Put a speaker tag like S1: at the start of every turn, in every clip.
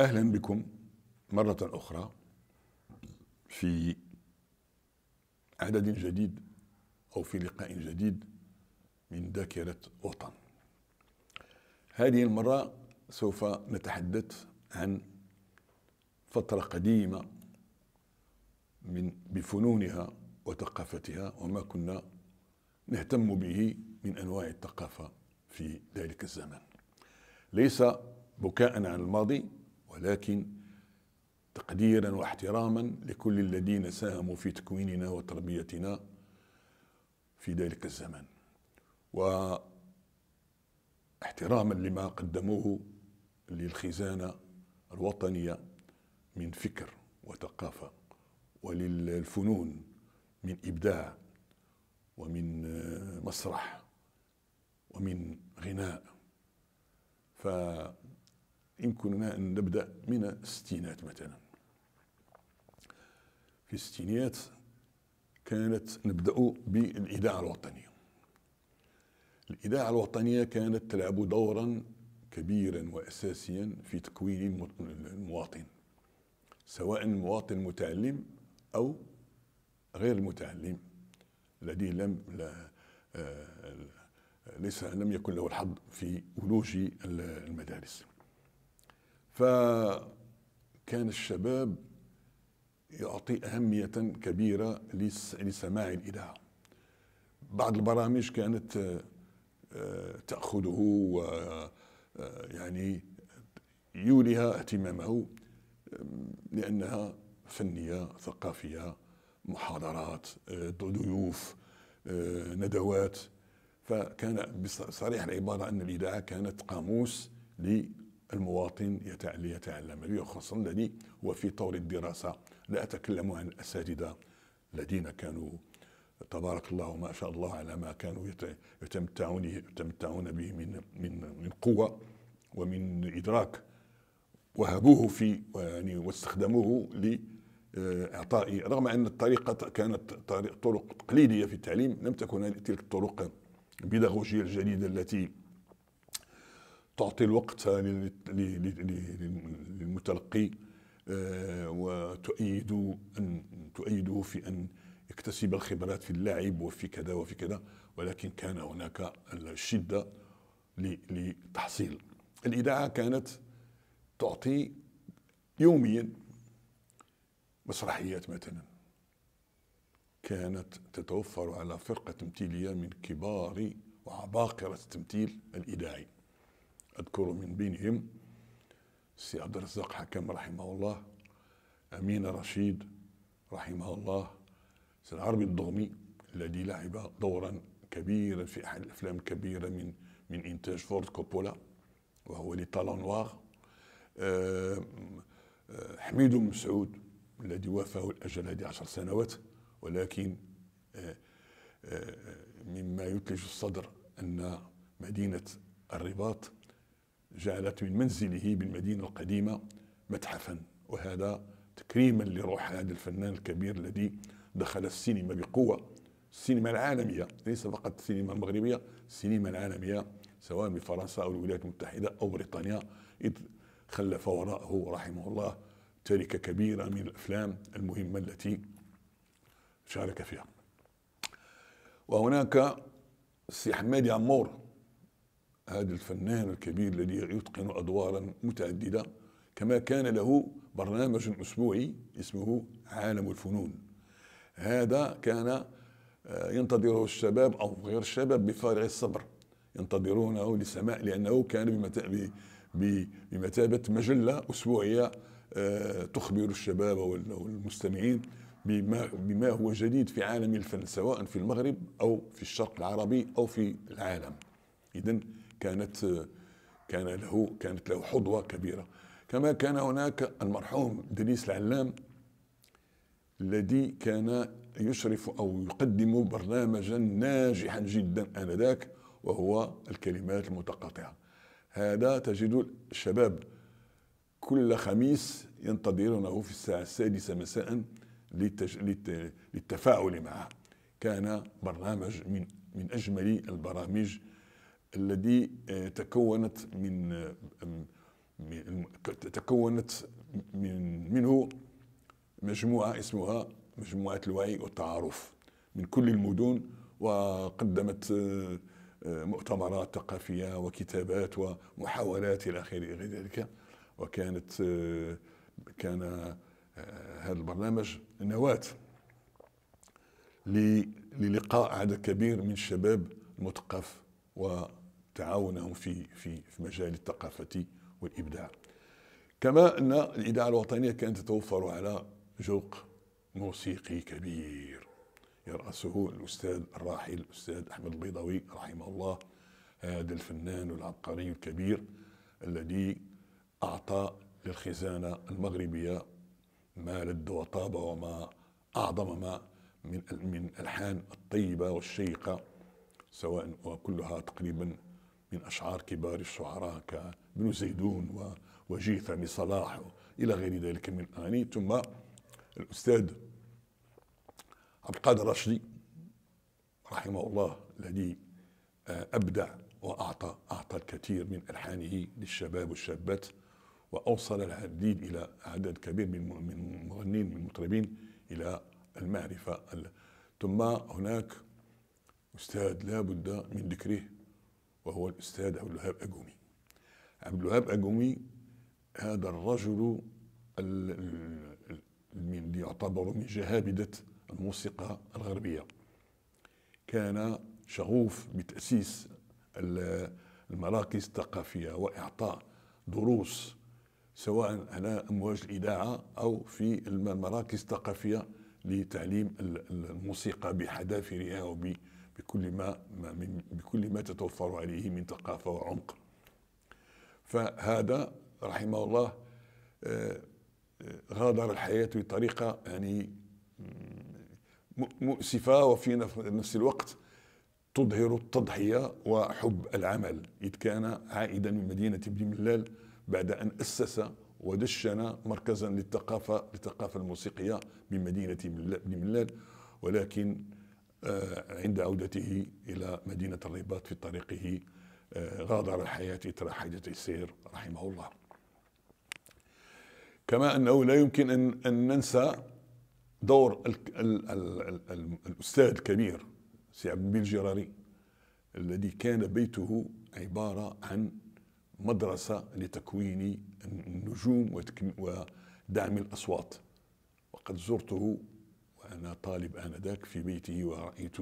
S1: اهلا بكم مره اخرى في عدد جديد او في لقاء جديد من ذاكره وطن هذه المره سوف نتحدث عن فتره قديمه من بفنونها وثقافتها وما كنا نهتم به من انواع الثقافه في ذلك الزمن ليس بكاء عن الماضي ولكن تقديرا واحتراما لكل الذين ساهموا في تكويننا وتربيتنا في ذلك الزمن واحتراما لما قدموه للخزانة الوطنية من فكر وثقافة وللفنون من إبداع ومن آه، مسرح ومن غناء ف يمكننا أن نبدأ من الستينات مثلا في الستينيات كانت نبدأ بالإذاعة الوطنية الإذاعة الوطنية كانت تلعب دورا كبيرا وأساسيا في تكوين المواطن سواء المواطن المتعلم أو غير المتعلم الذي لم لا آه، ليس لم يكن له الحظ في ولوج المدارس فكان الشباب يعطي أهمية كبيرة لسماع الإذاعة بعض البرامج كانت آه، تأخذه و آه، يعني يوليها اهتمامه لأنها فنية ثقافية محاضرات آه، ضيوف ندوات فكان بصريح العبارة أن الإذاعة كانت قاموس ل المواطن يتعلم وخاصة الذي هو في طور الدراسة لا أتكلم عن الأساتذة الذين كانوا تبارك الله وما شاء الله على ما كانوا يتمتعون يتمتعون به من من من قوة ومن إدراك وهبوه في يعني واستخدموه لإعطاء رغم أن الطريقة كانت طرق تقليدية في التعليم لم تكن تلك الطرق البيداغوجية الجديدة التي تعطي الوقت للمتلقي آه، وتؤيد أن تؤيده في أن يكتسب الخبرات في اللعب وفي كذا وفي كذا ولكن كان هناك الشدة لتحصيل الإذاعة كانت تعطي يوميا مسرحيات مثلا كانت تتوفر على فرقة تمثيلية من كبار وعباقرة التمثيل الإذاعي أذكر من بينهم سي عبد الرزاق حكام رحمه الله أمين رشيد رحمه الله سي العربي الضغمي الذي لعب دورا كبيرا في أحد الأفلام الكبيرة من من إنتاج فورد كوبولا وهو لي طالون نوار آه، آه، حميد بن مسعود الذي وافاه الأجل هذه عشر سنوات ولكن آه، مما يثلج الصدر أن مدينة الرباط جعلت من منزله بالمدينة القديمة متحفا وهذا تكريما لروح هذا الفنان الكبير الذي دخل السينما بقوة السينما العالمية ليس فقط السينما المغربية السينما العالمية سواء بفرنسا أو الولايات المتحدة أو بريطانيا إذ خلف وراءه رحمه الله تركة كبيرة من الأفلام المهمة التي شارك فيها وهناك السي حمادي عمور هذا الفنان الكبير الذي يتقن أدوارا متعددة كما كان له برنامج أسبوعي اسمه عالم الفنون هذا كان آه، ينتظره الشباب أو غير الشباب بفارغ الصبر ينتظرونه لسماء لأنه كان بمثابة مجلة أسبوعية آه، تخبر الشباب والمستمعين بما, بما هو جديد في عالم الفن سواء في المغرب أو في الشرق العربي أو في العالم إذا كانت كان له كانت له حظوة كبيرة كما كان هناك المرحوم دنيس العلام الذي كان يشرف أو يقدم برنامجا ناجحا جدا آنذاك وهو الكلمات المتقاطعة هذا تجد الشباب كل خميس ينتظرونه في الساعة السادسة مساء للتج... للتفاعل معه كان برنامج من من أجمل البرامج الذي آه، تكونت من آه، تكونت من منه مجموعة اسمها مجموعة الوعي والتعارف من كل المدن وقدمت آه، مؤتمرات ثقافية وكتابات ومحاولات إلى آخره غير ذلك وكانت كان هذا البرنامج نواة للقاء عدد كبير من الشباب المثقف و تعاونهم في في في مجال الثقافة والإبداع كما أن الإذاعة الوطنية كانت تتوفر على جوق موسيقي كبير يرأسه الأستاذ الراحل الأستاذ أحمد البيضاوي رحمه الله هذا الفنان العبقري الكبير الذي أعطى للخزانة المغربية ما لد وطاب وما أعظم ما من من الحان الطيبة والشيقة سواء وكلها تقريبا من أشعار كبار الشعراء كابن زيدون ووجيه ثاني صلاح إلى غير ذلك من الأغاني ثم الأستاذ عبد القادر رشدي رحمه الله الذي آه، أبدع وأعطى أعطى الكثير من ألحانه للشباب والشابات وأوصل العديد إلى عدد كبير من من مغنين من المطربين إلى المعرفة ثم هناك أستاذ لا بد من ذكره وهو الأستاذ عبد الوهاب أجومي عبد الوهاب أجومي هذا الرجل الذي يعتبر من جهابدة الموسيقى الغربية كان شغوف بتأسيس المراكز الثقافية وإعطاء دروس سواء على أمواج الإذاعة أو في المراكز الثقافية لتعليم الموسيقى بحذافرها بحذافيرها بكل ما, ما من بكل ما تتوفر عليه من ثقافه وعمق فهذا رحمه الله آه، آه، غادر الحياه بطريقه يعني مؤسفه وفي نفس الوقت تظهر التضحيه وحب العمل اذ كان عائدا من مدينه بن ملال بعد ان اسس ودشن مركزا للثقافه للثقافه الموسيقيه بمدينه بن ملال ولكن آه، عند عودته إلى مدينة الرباط في طريقه آه، غادر الحياة إثر حادثه السير رحمه الله كما أنه لا يمكن أن ان ننسى دور الأستاذ الكبير سي عبد المجيد الجراري الذي كان بيته عبارة عن مدرسة لتكوين النجوم ودعم الأصوات وقد زرته أنا طالب آنذاك في بيته ورأيت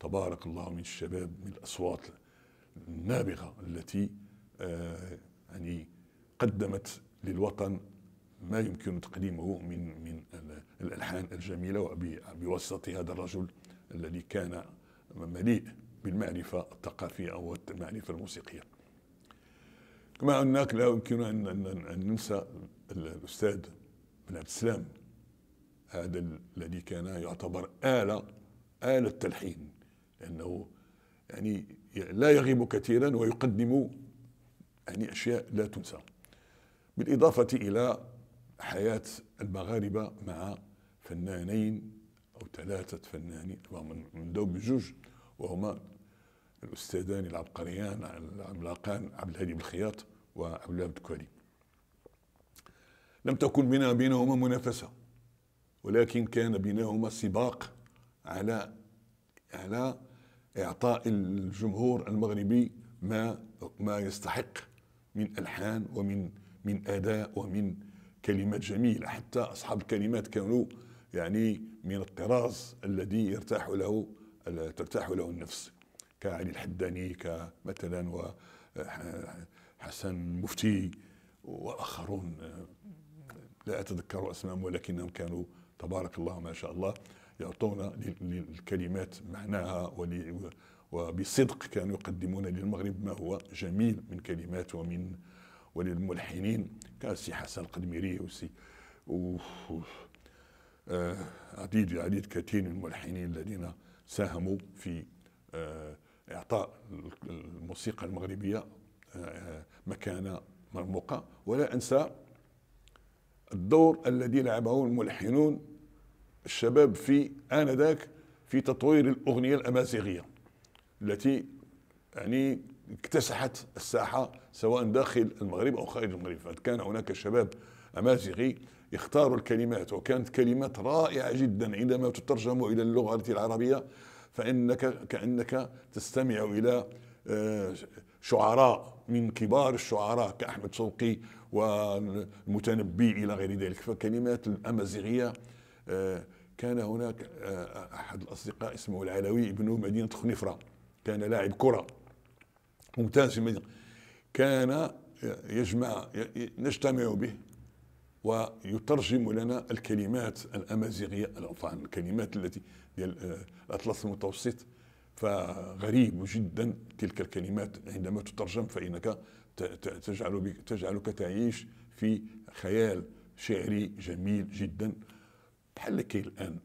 S1: تبارك الله من الشباب من الأصوات النابغة التي آه، يعني قدمت للوطن ما يمكن تقديمه من من الالحان الجميله بواسطه هذا الرجل الذي كان مليء بالمعرفه الثقافيه او المعرفه الموسيقيه. كما هناك لا يمكن ان ننسى الاستاذ بن عبد السلام هذا الذي كان يعتبر آلة آلة تلحين لأنه يعني لا يغيب كثيرا ويقدم يعني أشياء لا تنسى بالإضافة إلى حياة المغاربة مع فنانين أو ثلاثة فنانين من دوب بجوج وهما الأستاذان العبقريان العملاقان عبد الهادي بالخياط وعبد الله الكوري لم تكن بينهما منافسه ولكن كان بينهما سباق على على اعطاء الجمهور المغربي ما ما يستحق من الحان ومن من اداء ومن كلمات جميله حتى اصحاب الكلمات كانوا يعني من الطراز الذي يرتاح له ترتاح له النفس كعلي الحداني كمثلا وحسن مفتي واخرون لا اتذكر اسمائهم ولكنهم كانوا تبارك الله ما شاء الله يعطون للكلمات معناها وبصدق كانوا يقدمون للمغرب ما هو جميل من كلمات ومن وللملحنين كالسي حسن القدميري وسي آه، عديد عديد كثير من الملحنين الذين ساهموا في آه، اعطاء الموسيقى المغربيه آه، مكانه مرموقه ولا انسى الدور الذي لعبه الملحنون الشباب في آنذاك في تطوير الأغنية الأمازيغية التي يعني اكتسحت الساحة سواء داخل المغرب أو خارج المغرب فكان هناك شباب أمازيغي يختاروا الكلمات وكانت كلمات رائعة جدا عندما تترجم إلى اللغة العربية فإنك كأنك تستمع إلى آه، شعراء من كبار الشعراء كأحمد شوقي والمتنبي إلى غير ذلك فكلمات الأمازيغية آه، كان هناك آه، احد الاصدقاء اسمه العلوي ابن مدينه خنفره كان لاعب كره ممتاز في المدينه كان يجمع نجتمع به ويترجم لنا الكلمات الامازيغيه طبعا الكلمات التي ديال آه، الاطلس المتوسط فغريب جدا تلك الكلمات عندما تترجم فانك تجعل تجعلك تعيش في خيال شعري جميل جدا بحال كاين الآن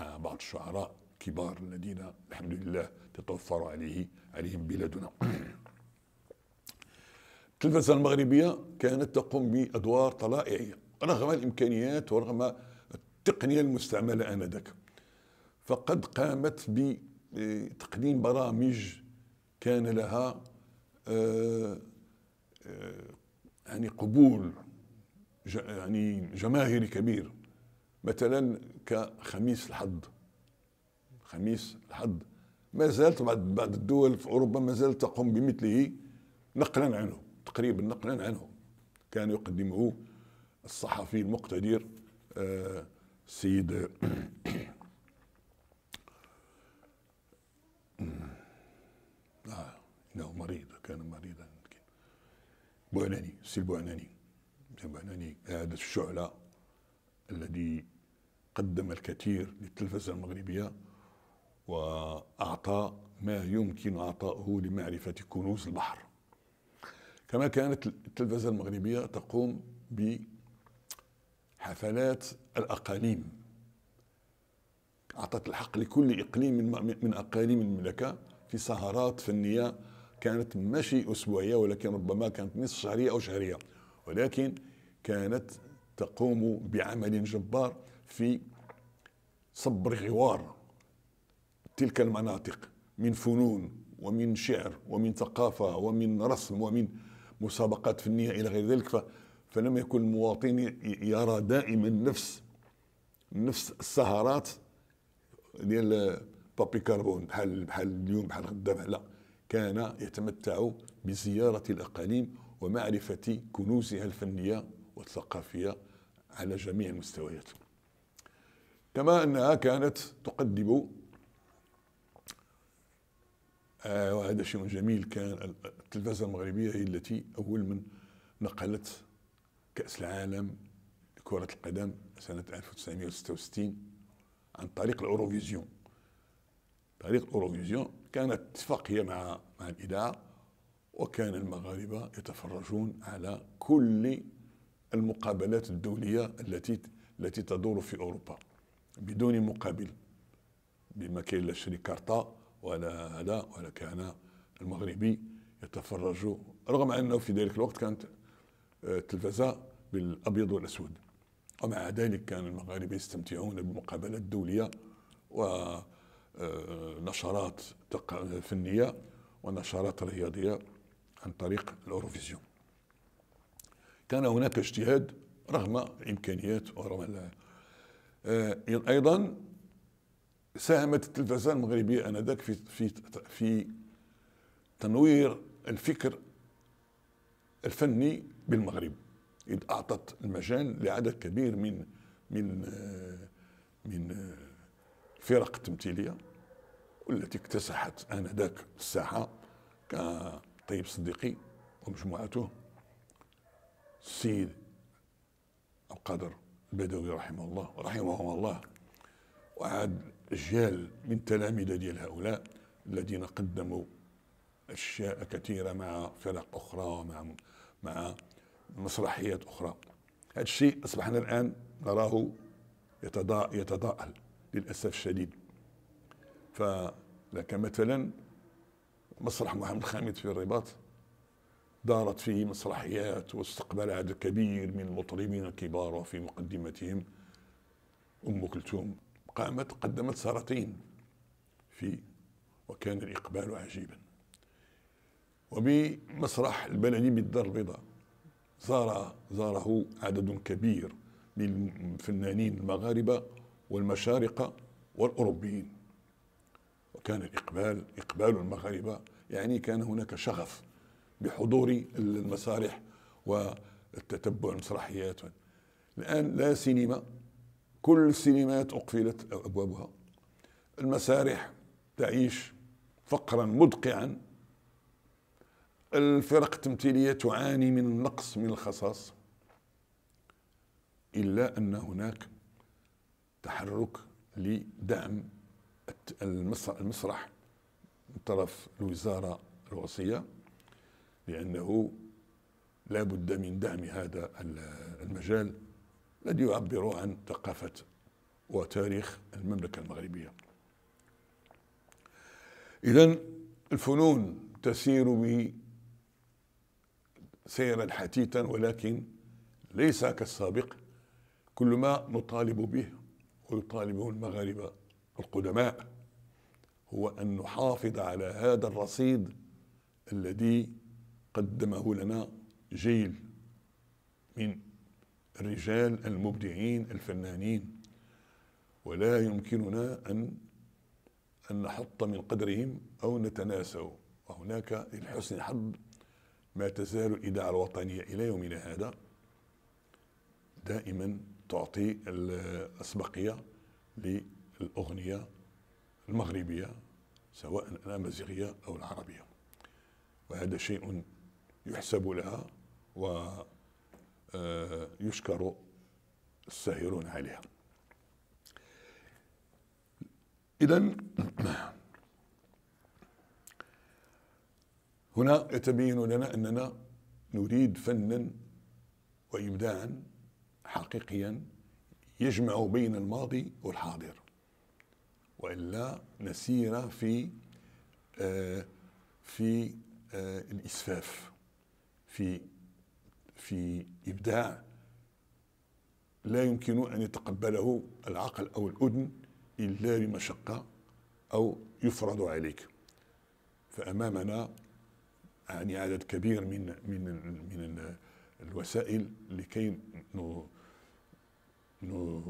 S1: مع بعض الشعراء كبار الذين الحمد لله تتوفر عليه عليهم بلادنا التلفزة المغربية كانت تقوم بأدوار طلائعية رغم الإمكانيات ورغم التقنية المستعملة آنذاك فقد قامت بتقديم برامج كان لها آه، آه، يعني قبول يعني جماهيري كبير مثلا كخميس الحد خميس الحد ما زالت بعض بعض الدول في اوروبا ما زالت تقوم بمثله نقلا عنه تقريبا نقلا عنه كان يقدمه الصحفي المقتدر السيد آه،, آه،, آه انه مريض كان مريضا بوعناني السي البوعناني البوعناني آه، هذا الشعلة الذي قدم الكثير للتلفزة المغربية وأعطى ما يمكن اعطائه لمعرفة كنوز البحر كما كانت التلفزة المغربية تقوم بحفلات الأقاليم أعطت الحق لكل إقليم من أقاليم المملكة في سهرات فنية كانت ماشي أسبوعية ولكن ربما كانت نصف شهرية أو شهرية ولكن كانت تقوم بعمل جبار في صبر غوار تلك المناطق من فنون ومن شعر ومن ثقافة ومن رسم ومن مسابقات فنية إلى غير ذلك فلم يكن المواطن يرى دائما نفس نفس السهرات ديال بابي كاربون بحال بحال اليوم بحال غدا لا كان يتمتع بزيارة الأقاليم ومعرفة كنوزها الفنية والثقافية على جميع المستويات كما أنها كانت تقدم آه وهذا شيء جميل كان التلفزة المغربية هي التي أول من نقلت كأس العالم لكرة القدم سنة 1966 عن طريق الأوروفيزيون طريق الأوروفيزيون كانت اتفاقية مع مع الإذاعة وكان المغاربة يتفرجون على كل المقابلات الدولية التي التي تدور في أوروبا بدون مقابل بما كاين لا شري كارطا ولا هذا ولا كان المغربي يتفرج رغم انه في ذلك الوقت كانت التلفزه آه، بالابيض والاسود ومع ذلك كان المغاربه يستمتعون بالمقابلات الدوليه ونشرات آه، فنيه ونشرات رياضيه عن طريق الاوروفيزيون كان هناك اجتهاد رغم الامكانيات ورغم آه، ايضا ساهمت التلفزيون المغربيه انذاك في في في تنوير الفكر الفني بالمغرب اذ اعطت المجال لعدد كبير من من آه، من الفرق آه، التمثيليه والتي اكتسحت انذاك الساحه كطيب صديقي ومجموعته السيد القادر البدوي رحمه الله رحمهم الله وعاد أجيال من تلاميذ ديال هؤلاء الذين قدموا أشياء كثيرة مع فرق أخرى ومع مع مسرحيات أخرى هذا الشيء أصبحنا الآن نراه يتضاءل للأسف الشديد فلك مثلا مسرح محمد خامد في الرباط دارت فيه مسرحيات واستقبل عدد كبير من المطربين الكبار وفي مقدمتهم أم كلثوم قامت قدمت سارتين في وكان الإقبال عجيبا وبمسرح البلدي بالدار البيضاء زار زاره عدد كبير من الفنانين المغاربة والمشارقة والأوروبيين وكان الإقبال إقبال المغاربة يعني كان هناك شغف بحضور المسارح والتتبع المسرحيات الآن لا سينما كل السينمات أقفلت أبوابها المسارح تعيش فقرا مدقعا الفرق التمثيلية تعاني من النقص من الخصاص إلا أن هناك تحرك لدعم المسرح من طرف الوزارة الوصية لأنه لا بد من دعم هذا المجال الذي يعبر عن ثقافة وتاريخ المملكة المغربية إذا الفنون تسير سيرا حثيثا ولكن ليس كالسابق كل ما نطالب به ويطالبه المغاربة القدماء هو أن نحافظ على هذا الرصيد الذي قدمه لنا جيل من الرجال المبدعين الفنانين ولا يمكننا أن أن نحط من قدرهم أو نتناسوا وهناك لحسن الحظ ما تزال الإذاعة الوطنية إلى يومنا هذا دائما تعطي الأسبقية للأغنية المغربية سواء الأمازيغية أو العربية وهذا شيء يحسب لها ويشكر آه، الساهرون عليها إذا هنا يتبين لنا أننا نريد فنا وإبداعا حقيقيا يجمع بين الماضي والحاضر وإلا نسير في آه، في آه، الإسفاف في في إبداع لا يمكن أن يتقبله العقل أو الأذن إلا بمشقة أو يفرض عليك فأمامنا يعني عدد كبير من من من الوسائل لكي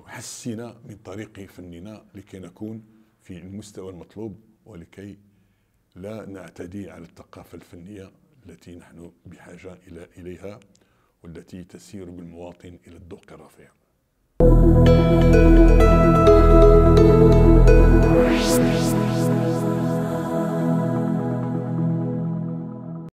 S1: نحسن من طريق فننا لكي نكون في المستوى المطلوب ولكي لا نعتدي على الثقافة الفنية التي نحن بحاجة إلى إليها والتي تسير بالمواطن إلى الدوق الرفيع